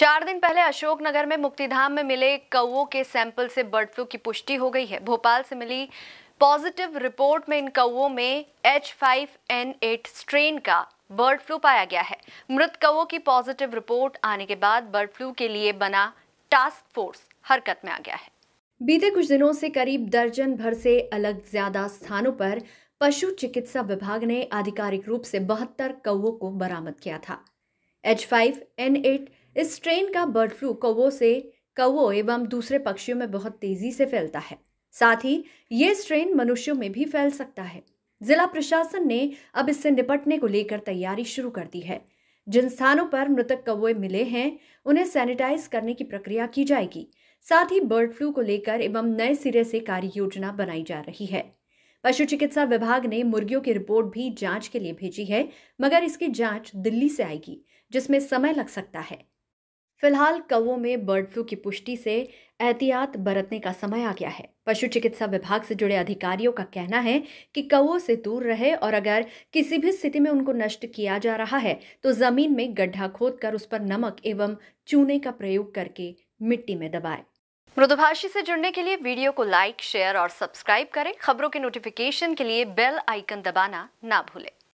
चार दिन पहले अशोकनगर में मुक्तिधाम में मिले कौओं के सैंपल से बर्ड फ्लू की पुष्टि हो गई है भोपाल से मिली पॉजिटिव रिपोर्ट में इन कौओं में H5N8 स्ट्रेन का बर्ड फ्लू पाया गया है मृत कौओं की पॉजिटिव रिपोर्ट आने के बाद बर्ड फ्लू के लिए बना टास्क फोर्स हरकत में आ गया है बीते कुछ दिनों से करीब दर्जन भर से अलग ज्यादा स्थानों पर पशु चिकित्सा विभाग ने आधिकारिक रूप से बहत्तर कौओं को बरामद किया था एच फाइव एन एट इस स्ट्रेन का बर्ड फ्लू कौवों से कौवों एवं दूसरे पक्षियों में बहुत तेजी से फैलता है साथ ही ये स्ट्रेन मनुष्यों में भी फैल सकता है जिला प्रशासन ने अब इससे निपटने को लेकर तैयारी शुरू कर दी है जिन स्थानों पर मृतक कौए मिले हैं उन्हें सैनिटाइज करने की प्रक्रिया की जाएगी साथ ही बर्ड फ्लू को लेकर एवं नए सिरे से कार्य योजना बनाई जा रही है पशु चिकित्सा विभाग ने मुर्गियों की रिपोर्ट भी जांच के लिए भेजी है मगर इसकी जांच दिल्ली से आएगी जिसमें समय लग सकता है फिलहाल कौवों में बर्ड फ्लू की पुष्टि से एहतियात बरतने का समय आ गया है पशु चिकित्सा विभाग से जुड़े अधिकारियों का कहना है कि कौओं से दूर रहे और अगर किसी भी स्थिति में उनको नष्ट किया जा रहा है तो जमीन में गड्ढा खोदकर उस पर नमक एवं चूने का प्रयोग करके मिट्टी में दबाए मृदुभाषी से जुड़ने के लिए वीडियो को लाइक शेयर और सब्सक्राइब करें खबरों के नोटिफिकेशन के लिए बेल आइकन दबाना ना भूलें